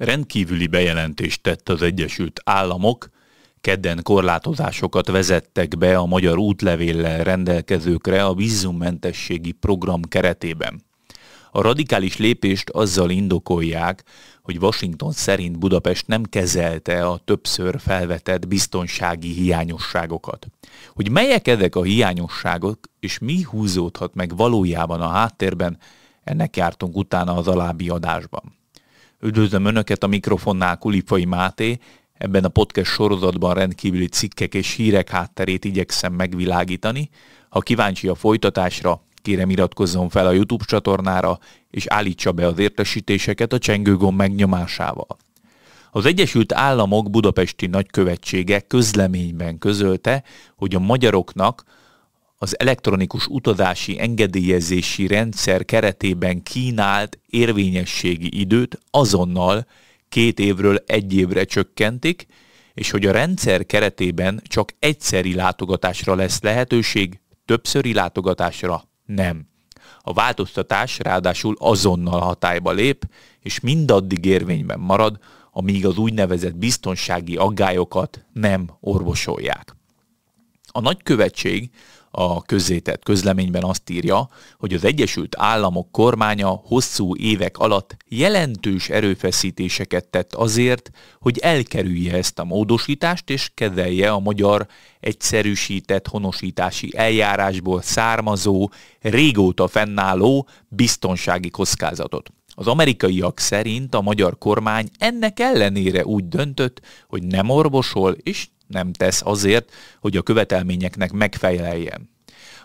rendkívüli bejelentést tett az Egyesült Államok, kedden korlátozásokat vezettek be a magyar útlevéllel rendelkezőkre a vízummentességi program keretében. A radikális lépést azzal indokolják, hogy Washington szerint Budapest nem kezelte a többször felvetett biztonsági hiányosságokat. Hogy melyek ezek a hiányosságok, és mi húzódhat meg valójában a háttérben, ennek jártunk utána az alábbi adásban. Üdvözlöm Önöket a mikrofonnál Kulifai Máté. Ebben a podcast sorozatban rendkívüli cikkek és hírek hátterét igyekszem megvilágítani. Ha kíváncsi a folytatásra, kérem iratkozzon fel a YouTube csatornára, és állítsa be az értesítéseket a csengőgomb megnyomásával. Az Egyesült Államok Budapesti Nagykövetsége közleményben közölte, hogy a magyaroknak az elektronikus utazási engedélyezési rendszer keretében kínált érvényességi időt azonnal két évről egy évre csökkentik, és hogy a rendszer keretében csak egyszeri látogatásra lesz lehetőség, többszöri látogatásra nem. A változtatás ráadásul azonnal hatályba lép, és mindaddig érvényben marad, amíg az úgynevezett biztonsági aggályokat nem orvosolják. A nagykövetség a közzétett közleményben azt írja, hogy az Egyesült Államok kormánya hosszú évek alatt jelentős erőfeszítéseket tett azért, hogy elkerülje ezt a módosítást és kezelje a magyar egyszerűsített honosítási eljárásból származó, régóta fennálló biztonsági kockázatot. Az amerikaiak szerint a magyar kormány ennek ellenére úgy döntött, hogy nem orvosol és nem tesz azért, hogy a követelményeknek megfeleljen.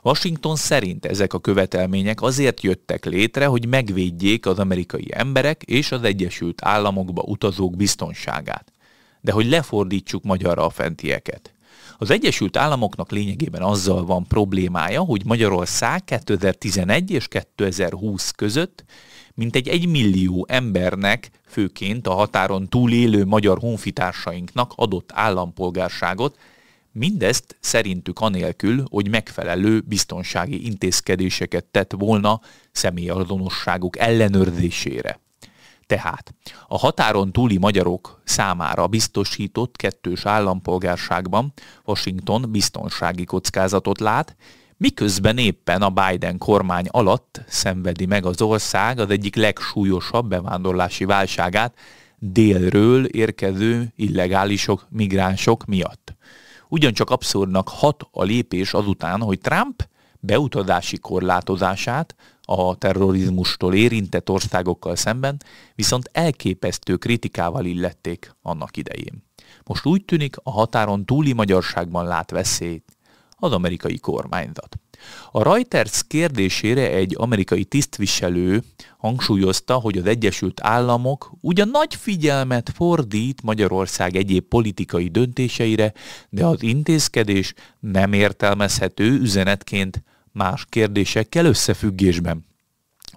Washington szerint ezek a követelmények azért jöttek létre, hogy megvédjék az amerikai emberek és az Egyesült Államokba utazók biztonságát. De hogy lefordítsuk magyarra a fentieket. Az Egyesült Államoknak lényegében azzal van problémája, hogy Magyarország 2011 és 2020 között mintegy egy millió embernek, főként a határon túlélő magyar honfitársainknak adott állampolgárságot, mindezt szerintük anélkül, hogy megfelelő biztonsági intézkedéseket tett volna személyazonosságuk ellenőrzésére. Tehát a határon túli magyarok számára biztosított kettős állampolgárságban Washington biztonsági kockázatot lát, miközben éppen a Biden kormány alatt szenvedi meg az ország az egyik legsúlyosabb bevándorlási válságát délről érkező illegálisok, migránsok miatt. Ugyancsak abszurdnak hat a lépés azután, hogy Trump beutazási korlátozását a terrorizmustól érintett országokkal szemben, viszont elképesztő kritikával illették annak idején. Most úgy tűnik, a határon túli magyarságban lát veszélyt az amerikai kormányzat. A Reuters kérdésére egy amerikai tisztviselő hangsúlyozta, hogy az Egyesült Államok ugyan nagy figyelmet fordít Magyarország egyéb politikai döntéseire, de az intézkedés nem értelmezhető üzenetként más kérdésekkel összefüggésben.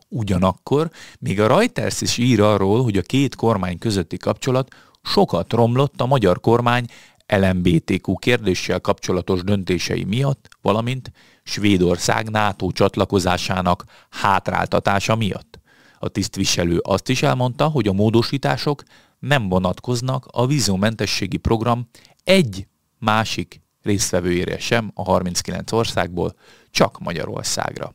Ugyanakkor még a Reuters is ír arról, hogy a két kormány közötti kapcsolat sokat romlott a magyar kormány LMBTQ kérdéssel kapcsolatos döntései miatt, valamint Svédország NATO csatlakozásának hátráltatása miatt. A tisztviselő azt is elmondta, hogy a módosítások nem vonatkoznak a vízumentességi program egy másik résztvevőjére sem a 39 országból, csak Magyarországra.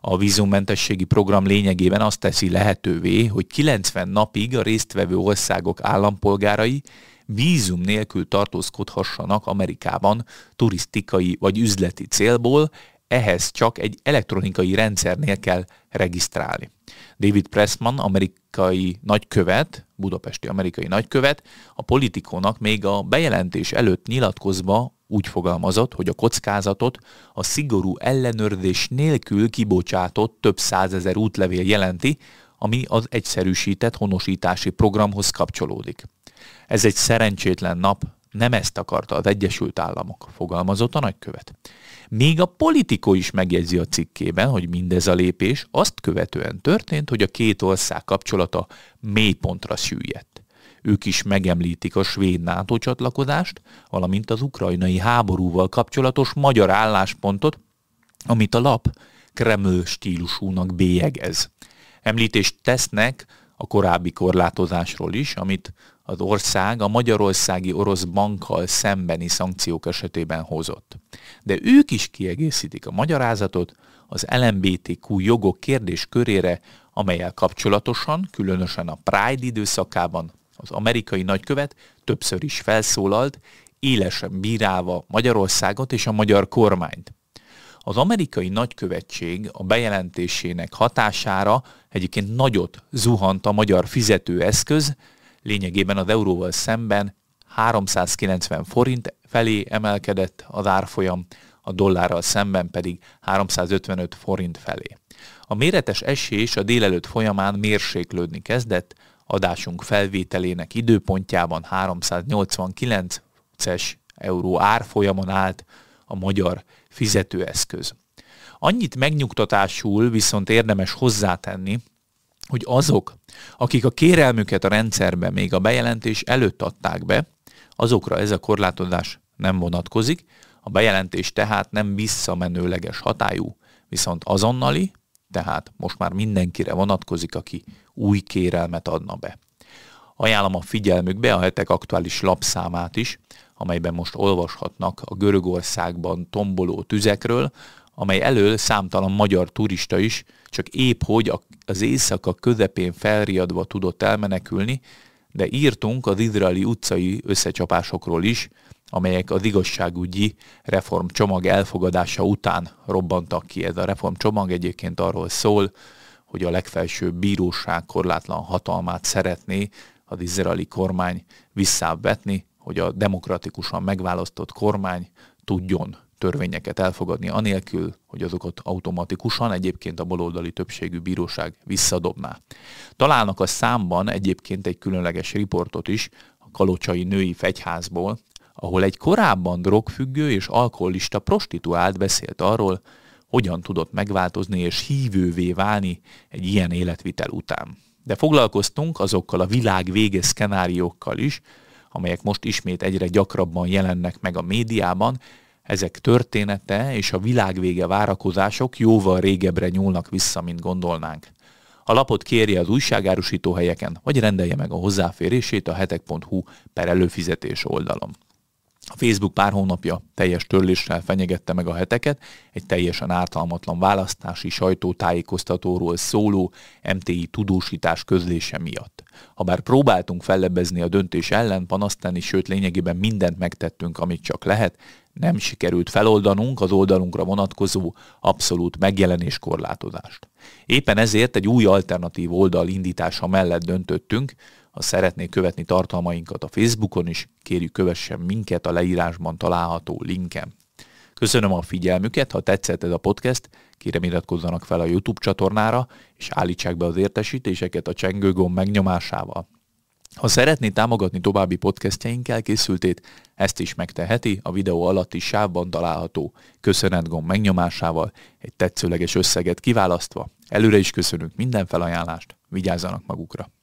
A vízummentességi program lényegében azt teszi lehetővé, hogy 90 napig a résztvevő országok állampolgárai vízum nélkül tartózkodhassanak Amerikában turisztikai vagy üzleti célból, ehhez csak egy elektronikai rendszernél kell regisztrálni. David Pressman, amerikai nagykövet, budapesti amerikai nagykövet, a politikónak még a bejelentés előtt nyilatkozva úgy fogalmazott, hogy a kockázatot a szigorú ellenőrzés nélkül kibocsátott több százezer útlevél jelenti, ami az egyszerűsített honosítási programhoz kapcsolódik. Ez egy szerencsétlen nap, nem ezt akarta az Egyesült Államok, fogalmazott a nagykövet. Még a politikó is megjegyzi a cikkében, hogy mindez a lépés azt követően történt, hogy a két ország kapcsolata mélypontra süllyedt. Ők is megemlítik a svéd NATO csatlakozást, valamint az ukrajnai háborúval kapcsolatos magyar álláspontot, amit a lap Kreml stílusúnak bélyegez. Említést tesznek a korábbi korlátozásról is, amit az ország a magyarországi orosz bankkal szembeni szankciók esetében hozott. De ők is kiegészítik a magyarázatot az LMBTQ jogok kérdéskörére, amelyel kapcsolatosan, különösen a Pride időszakában az amerikai nagykövet többször is felszólalt, élesen bírálva Magyarországot és a magyar kormányt. Az amerikai nagykövetség a bejelentésének hatására egyébként nagyot zuhant a magyar fizetőeszköz, lényegében az euróval szemben 390 forint felé emelkedett az árfolyam, a dollárral szemben pedig 355 forint felé. A méretes esés a délelőtt folyamán mérséklődni kezdett, adásunk felvételének időpontjában 389-es euró árfolyamon állt a magyar fizetőeszköz. Annyit megnyugtatásul viszont érdemes hozzátenni, hogy azok, akik a kérelmüket a rendszerbe még a bejelentés előtt adták be, azokra ez a korlátozás nem vonatkozik, a bejelentés tehát nem visszamenőleges hatályú, viszont azonnali, tehát most már mindenkire vonatkozik, aki új kérelmet adna be. Ajánlom a figyelmükbe a hetek aktuális lapszámát is, amelyben most olvashatnak a Görögországban tomboló tüzekről, amely elől számtalan magyar turista is csak épp hogy az éjszaka közepén felriadva tudott elmenekülni, de írtunk az izraeli utcai összecsapásokról is, amelyek az igazságügyi reformcsomag elfogadása után robbantak ki. Ez a reformcsomag egyébként arról szól, hogy a legfelsőbb bíróság korlátlan hatalmát szeretné az izraeli kormány visszávetni, hogy a demokratikusan megválasztott kormány tudjon törvényeket elfogadni, anélkül, hogy azokat automatikusan egyébként a baloldali többségű bíróság visszadobná. Találnak a számban egyébként egy különleges riportot is, a Kalocsai Női Fegyházból, ahol egy korábban drogfüggő és alkoholista prostituált beszélt arról, hogyan tudott megváltozni és hívővé válni egy ilyen életvitel után. De foglalkoztunk azokkal a világ vége szkenáriókkal is, amelyek most ismét egyre gyakrabban jelennek meg a médiában, ezek története és a világvége várakozások jóval régebbre nyúlnak vissza, mint gondolnánk. A lapot kérje az újságárusító helyeken, vagy rendelje meg a hozzáférését a hetek.hu per előfizetés oldalon. A Facebook pár hónapja teljes törléssel fenyegette meg a heteket, egy teljesen ártalmatlan választási sajtótájékoztatóról szóló MTI tudósítás közlése miatt. Habár próbáltunk fellebbezni a döntés ellen, panasztani, sőt lényegében mindent megtettünk, amit csak lehet, nem sikerült feloldanunk az oldalunkra vonatkozó abszolút megjelenés korlátozást. Éppen ezért egy új alternatív oldal indítása mellett döntöttünk, ha szeretnék követni tartalmainkat a Facebookon is, kérjük kövessen minket a leírásban található linken. Köszönöm a figyelmüket, ha tetszett ez a podcast, kérem iratkozzanak fel a YouTube csatornára, és állítsák be az értesítéseket a csengőgomb megnyomásával. Ha szeretné támogatni további podcastjeink elkészültét, ezt is megteheti a videó alatti sávban található köszönetgomb megnyomásával, egy tetszőleges összeget kiválasztva. Előre is köszönünk minden felajánlást, vigyázzanak magukra!